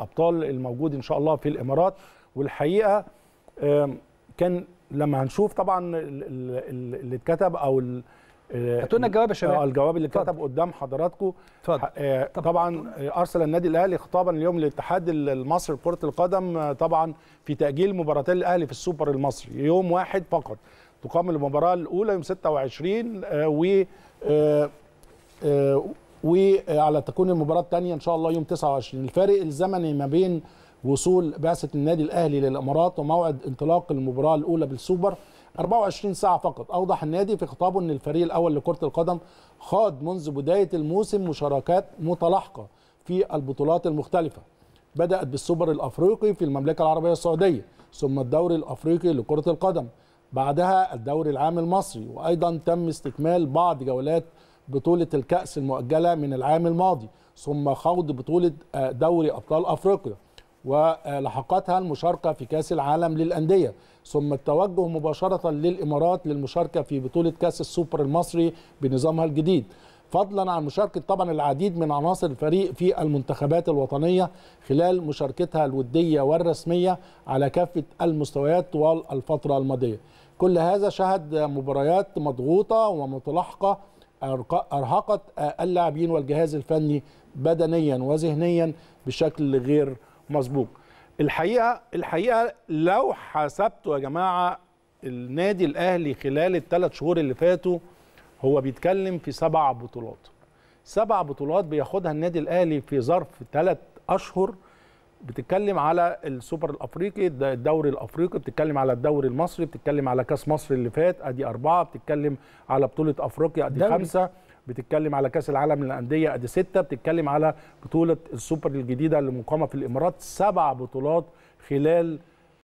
الابطال الموجود ان شاء الله في الامارات والحقيقه كان لما هنشوف طبعا اللي اتكتب او آه، هاتوا لنا الجواب يا شباب آه، الجواب اللي اتكتب قدام حضراتكم آه، طبعا, طبعا ارسل النادي الاهلي خطابا اليوم للاتحاد المصري لكره القدم طبعا في تاجيل مباراتي الاهلي في السوبر المصري يوم واحد فقط تقام المباراه الاولى يوم 26 و وعلى تكون المباراه الثانيه ان شاء الله يوم 29 الفارق الزمني ما بين وصول بعثه النادي الاهلي للامارات وموعد انطلاق المباراه الاولى بالسوبر 24 ساعه فقط اوضح النادي في خطابه ان الفريق الاول لكره القدم خاض منذ بدايه الموسم مشاركات متلاحقه في البطولات المختلفه بدات بالسوبر الافريقي في المملكه العربيه السعوديه ثم الدوري الافريقي لكره القدم بعدها الدوري العام المصري وايضا تم استكمال بعض جولات بطولة الكأس المؤجلة من العام الماضي ثم خوض بطولة آه، دوري أبطال أفريقيا ولحقتها المشاركة في كأس العالم للأندية ثم التوجه مباشرة للإمارات للمشاركة في بطولة كأس السوبر المصري بنظامها الجديد فضلا عن مشاركة طبعا العديد من عناصر الفريق في المنتخبات الوطنية خلال مشاركتها الودية والرسمية على كافة المستويات طوال الفترة الماضية كل هذا شهد مباريات مضغوطة ومتلاحقة ارهقت آه، اللاعبين والجهاز الفني بدنيا وذهنيا بشكل غير مسبوق الحقيقه الحقيقه لو حسبتوا يا جماعه النادي الاهلي خلال الثلاث شهور اللي فاتوا هو بيتكلم في سبع بطولات سبع بطولات بياخدها النادي الاهلي في ظرف ثلاث اشهر بتتكلم على السوبر الافريقي الدوري الافريقي بتتكلم على الدوري المصري بتتكلم على كاس مصر اللي فات ادي اربعه بتتكلم على بطوله افريقيا ادي دوري. خمسه بتتكلم على كاس العالم للانديه ادي سته بتتكلم على بطوله السوبر الجديده اللي مقامه في الامارات سبع بطولات خلال